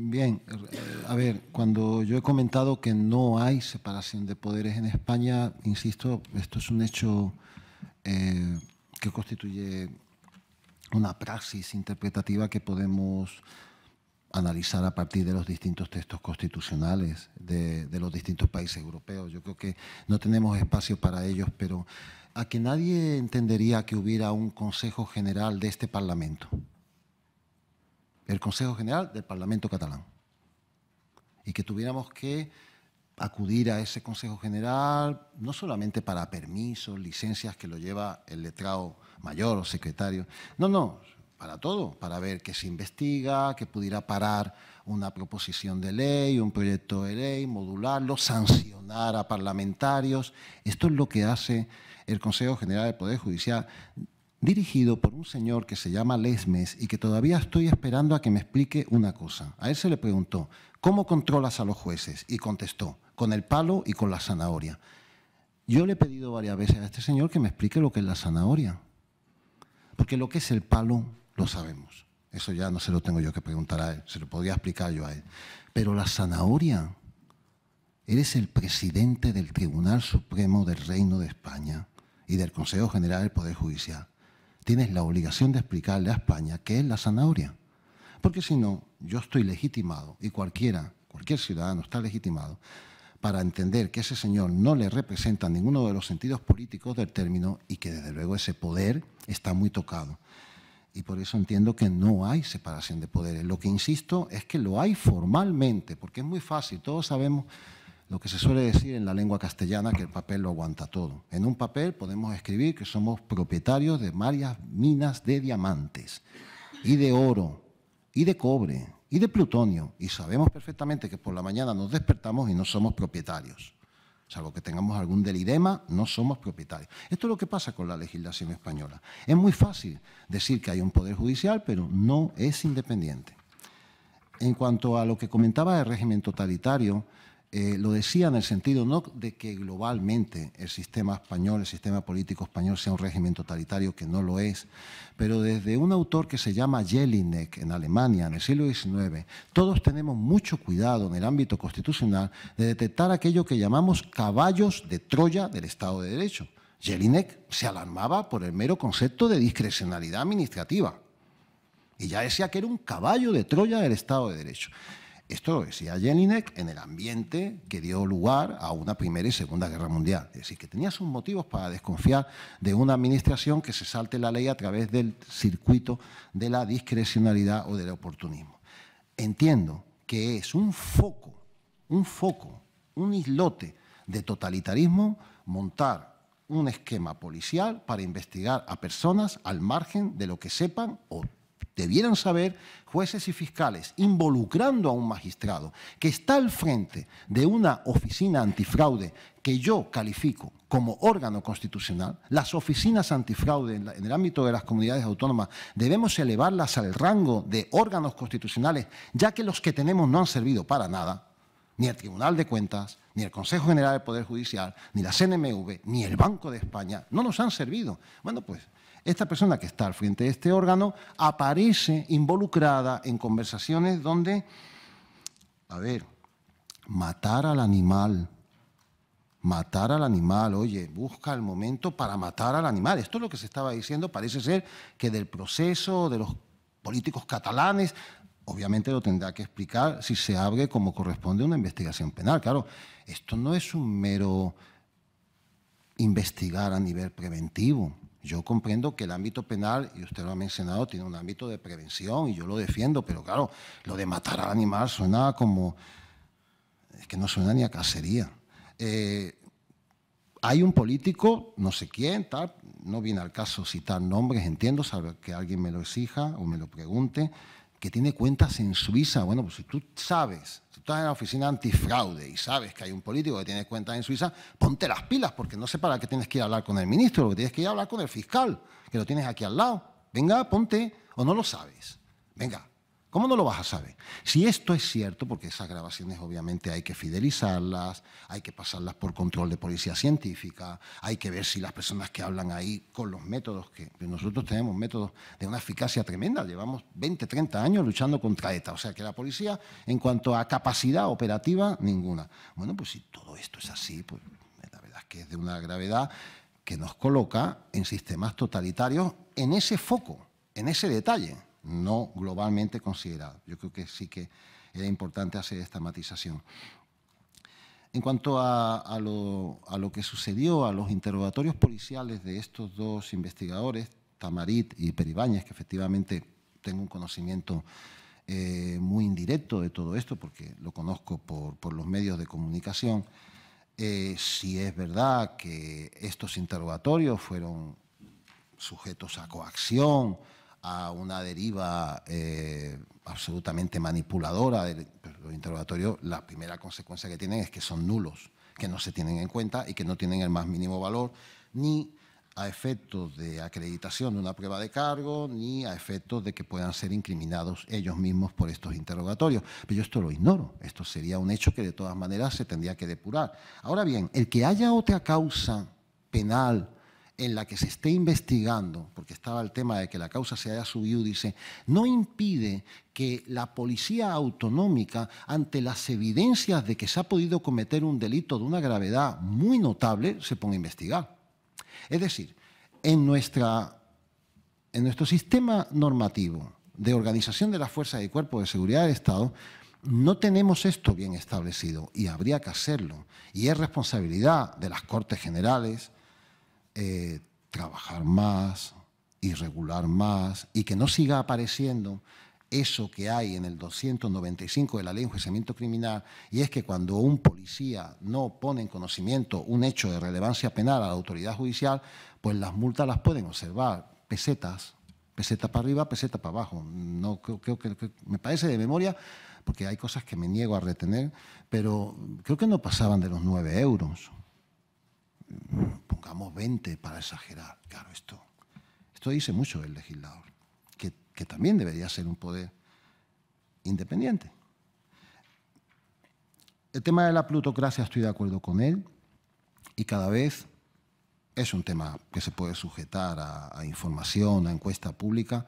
Bien, a ver, cuando yo he comentado que no hay separación de poderes en España, insisto, esto es un hecho eh, que constituye una praxis interpretativa que podemos analizar a partir de los distintos textos constitucionales de, de, los distintos países europeos. Yo creo que no tenemos espacio para ellos, pero a que nadie entendería que hubiera un Consejo General de este Parlamento el Consejo General del Parlamento catalán. Y que tuviéramos que acudir a ese Consejo General no solamente para permisos, licencias que lo lleva el letrado mayor o secretario, no, no, para todo, para ver que se investiga, que pudiera parar una proposición de ley, un proyecto de ley, modularlo, sancionar a parlamentarios. Esto es lo que hace el Consejo General del Poder Judicial dirigido por un señor que se llama Lesmes y que todavía estoy esperando a que me explique una cosa. A él se le preguntó, ¿cómo controlas a los jueces? Y contestó, con el palo y con la zanahoria. Yo le he pedido varias veces a este señor que me explique lo que es la zanahoria, porque lo que es el palo lo sabemos. Eso ya no se lo tengo yo que preguntar a él, se lo podría explicar yo a él. Pero la zanahoria, eres el presidente del Tribunal Supremo del Reino de España y del Consejo General del Poder Judicial tienes la obligación de explicarle a España qué es la zanahoria. Porque si no, yo estoy legitimado y cualquiera, cualquier ciudadano está legitimado para entender que ese señor no le representa ninguno de los sentidos políticos del término y que desde luego ese poder está muy tocado. Y por eso entiendo que no hay separación de poderes. Lo que insisto es que lo hay formalmente, porque es muy fácil, todos sabemos lo que se suele decir en la lengua castellana, que el papel lo aguanta todo. En un papel podemos escribir que somos propietarios de varias minas de diamantes y de oro y de cobre y de plutonio y sabemos perfectamente que por la mañana nos despertamos y no somos propietarios. Salvo que tengamos algún delidema, no somos propietarios. Esto es lo que pasa con la legislación española. Es muy fácil decir que hay un poder judicial, pero no es independiente. En cuanto a lo que comentaba el régimen totalitario, eh, lo decía en el sentido no de que globalmente el sistema español, el sistema político español sea un régimen totalitario, que no lo es, pero desde un autor que se llama Jelinek en Alemania, en el siglo XIX, todos tenemos mucho cuidado en el ámbito constitucional de detectar aquello que llamamos caballos de Troya del Estado de Derecho. Jelinek se alarmaba por el mero concepto de discrecionalidad administrativa y ya decía que era un caballo de Troya del Estado de Derecho. Esto decía Jelinek en el ambiente que dio lugar a una Primera y Segunda Guerra Mundial. Es decir, que tenía sus motivos para desconfiar de una administración que se salte la ley a través del circuito de la discrecionalidad o del oportunismo. Entiendo que es un foco, un foco, un islote de totalitarismo montar un esquema policial para investigar a personas al margen de lo que sepan o debieran saber jueces y fiscales, involucrando a un magistrado que está al frente de una oficina antifraude que yo califico como órgano constitucional, las oficinas antifraude en el ámbito de las comunidades autónomas debemos elevarlas al rango de órganos constitucionales, ya que los que tenemos no han servido para nada, ni el Tribunal de Cuentas, ni el Consejo General del Poder Judicial, ni la CNMV, ni el Banco de España, no nos han servido. Bueno, pues esta persona que está al frente de este órgano aparece involucrada en conversaciones donde, a ver, matar al animal, matar al animal, oye, busca el momento para matar al animal. Esto es lo que se estaba diciendo, parece ser que del proceso de los políticos catalanes, obviamente lo tendrá que explicar si se abre como corresponde una investigación penal. Claro, esto no es un mero investigar a nivel preventivo. Yo comprendo que el ámbito penal, y usted lo ha mencionado, tiene un ámbito de prevención y yo lo defiendo, pero claro, lo de matar al animal suena como... Es que no suena ni a cacería. Eh, hay un político, no sé quién, tal, no viene al caso citar nombres, entiendo, salvo que alguien me lo exija o me lo pregunte, que tiene cuentas en Suiza. Bueno, pues si tú sabes estás en la oficina antifraude y sabes que hay un político que tiene cuentas en Suiza, ponte las pilas porque no sé para qué tienes que ir a hablar con el ministro, lo que tienes que ir a hablar con el fiscal, que lo tienes aquí al lado. Venga, ponte, o no lo sabes. Venga, ¿Cómo no lo vas a saber? Si esto es cierto, porque esas grabaciones obviamente hay que fidelizarlas, hay que pasarlas por control de policía científica, hay que ver si las personas que hablan ahí con los métodos que nosotros tenemos, métodos de una eficacia tremenda, llevamos 20, 30 años luchando contra ETA, o sea que la policía en cuanto a capacidad operativa, ninguna. Bueno, pues si todo esto es así, pues la verdad es que es de una gravedad que nos coloca en sistemas totalitarios en ese foco, en ese detalle no globalmente considerado. Yo creo que sí que era importante hacer esta matización. En cuanto a, lo, que sucedió, a los interrogatorios policiales de estos dos investigadores, Tamarit y Peribáñez, que efectivamente tengo un conocimiento eh, muy indirecto de todo esto, porque lo conozco por, los medios de comunicación, eh, si es verdad que estos interrogatorios fueron sujetos a coacción, a una deriva eh, absolutamente manipuladora del pues, los interrogatorios, la primera consecuencia que tienen es que son nulos, que no se tienen en cuenta y que no tienen el más mínimo valor, ni a efectos de acreditación de una prueba de cargo, ni a efectos de que puedan ser incriminados ellos mismos por estos interrogatorios. Pero yo esto lo ignoro, esto sería un hecho que de todas maneras se tendría que depurar. Ahora bien, el que haya otra causa penal en la que se esté investigando, porque estaba el tema de que la causa se haya subido, dice, no impide que la policía autonómica, ante las evidencias de que se ha podido cometer un delito de una gravedad muy notable, se ponga a investigar. Es decir, en, nuestra, en nuestro sistema normativo de organización de las fuerzas y cuerpos de seguridad del Estado, no tenemos esto bien establecido y habría que hacerlo. Y es responsabilidad de las Cortes Generales, eh, trabajar más y regular más y que no siga apareciendo eso que hay en el 295 de la ley de enjuiciamiento criminal, y es que cuando un policía no pone en conocimiento un hecho de relevancia penal a la autoridad judicial, pues las multas las pueden observar, pesetas, peseta para arriba, peseta para abajo. No creo, me parece de memoria, porque hay cosas que me niego a retener, pero creo que no pasaban de los 9 euros pongamos 20 para exagerar. Claro, esto, esto dice mucho el legislador, que, también debería ser un poder independiente. El tema de la plutocracia estoy de acuerdo con él y cada vez es un tema que se puede sujetar a, información, a encuesta pública.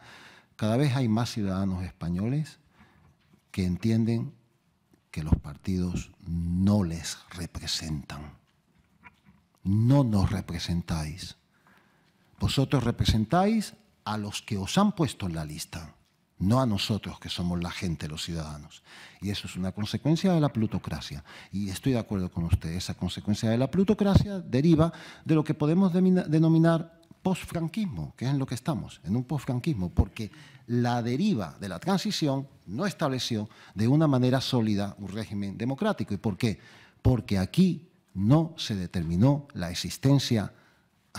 Cada vez hay más ciudadanos españoles que entienden que los partidos no les representan no nos representáis. Vosotros representáis a los que os han puesto en la lista, no a nosotros que somos la gente, los ciudadanos. Y eso es una consecuencia de la plutocracia. Y estoy de acuerdo con usted, esa consecuencia de la plutocracia deriva de lo que podemos denominar posfranquismo, que es en lo que estamos, en un posfranquismo, porque la deriva de la transición no estableció de una manera sólida un régimen democrático. ¿Y por qué? Porque aquí no se determinó la existencia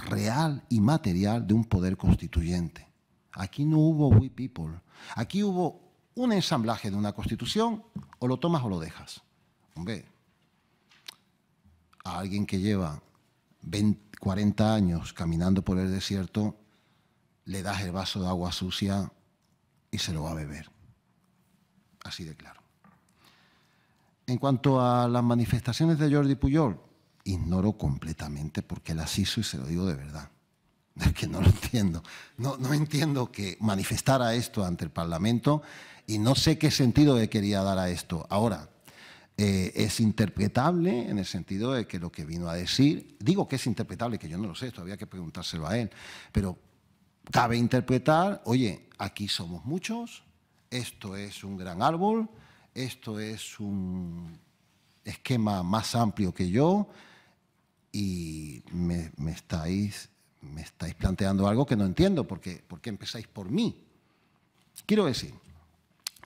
real y material de un poder constituyente. Aquí no hubo we people. Aquí hubo un ensamblaje de una constitución, o lo tomas o lo dejas. Hombre, a alguien que lleva 40 años caminando por el desierto, le das el vaso de agua sucia y se lo va a beber. Así de claro. En cuanto a las manifestaciones de Jordi Puyol, ignoro completamente porque las hizo y se lo digo de verdad. Es que no lo entiendo. No, entiendo que manifestara esto ante el Parlamento y no sé qué sentido le quería dar a esto. Ahora, eh, es interpretable en el sentido de que lo que vino a decir, digo que es interpretable, que yo no lo sé, todavía había que preguntárselo a él, pero cabe interpretar, oye, aquí somos muchos, esto es un gran árbol, esto es un esquema más amplio que yo y me, estáis, me estáis planteando algo que no entiendo, porque, qué empezáis por mí. Quiero decir,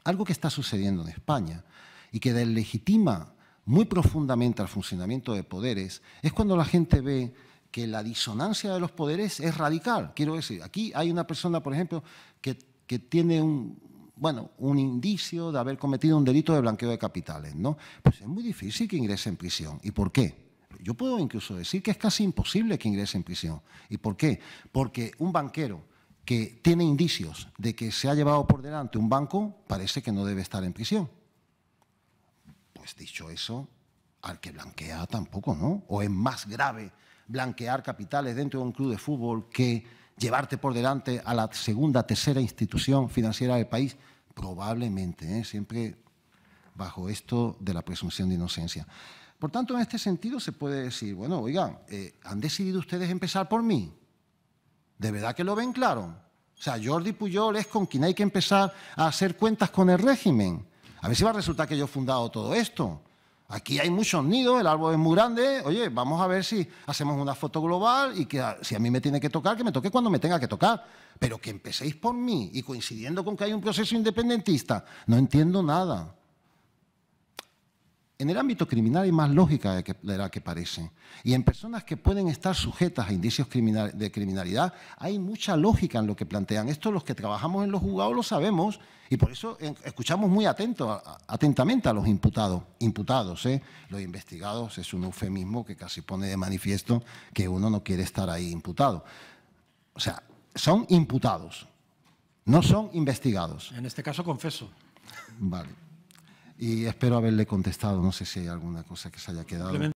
algo que está sucediendo en España y que deslegitima muy profundamente al funcionamiento de poderes es cuando la gente ve que la disonancia de los poderes es radical. Quiero decir, aquí hay una persona, por ejemplo, que tiene un, bueno, un indicio de haber cometido un delito de blanqueo de capitales, ¿no? Pues es muy difícil que ingrese en prisión. ¿Y por qué? Yo puedo incluso decir que es casi imposible que ingrese en prisión. ¿Y por qué? Porque un banquero que tiene indicios de que se ha llevado por delante un banco parece que no debe estar en prisión. Pues dicho eso, al que blanquea tampoco, ¿no? O es más grave blanquear capitales dentro de un club de fútbol que llevarte por delante a la segunda, tercera institución financiera del país? Probablemente, ¿eh? siempre bajo esto de la presunción de inocencia. Por tanto, en este sentido se puede decir, bueno, oigan, eh, ¿han decidido ustedes empezar por mí? ¿De verdad que lo ven claro? O sea, Jordi Puyol es con quien hay que empezar a hacer cuentas con el régimen. A ver si va a resultar que yo he fundado todo esto. Aquí hay muchos nidos, el árbol es muy grande. Oye, vamos a ver si hacemos una foto global y que si a mí me tiene que tocar, que me toque cuando me tenga que tocar. Pero que empecéis por mí y coincidiendo con que hay un proceso independentista, no entiendo nada. En el ámbito criminal hay más lógica de, la que parece. Y en personas que pueden estar sujetas a indicios de criminalidad, hay mucha lógica en lo que plantean. Esto los que trabajamos en los juzgados lo sabemos y por eso escuchamos muy atento, atentamente a los imputados. Imputados, ¿eh? los investigados es un eufemismo que casi pone de manifiesto que uno no quiere estar ahí imputado. O sea, son imputados, no son investigados. En este caso confeso. Vale y espero haberle contestado. No sé si hay alguna cosa que se haya quedado.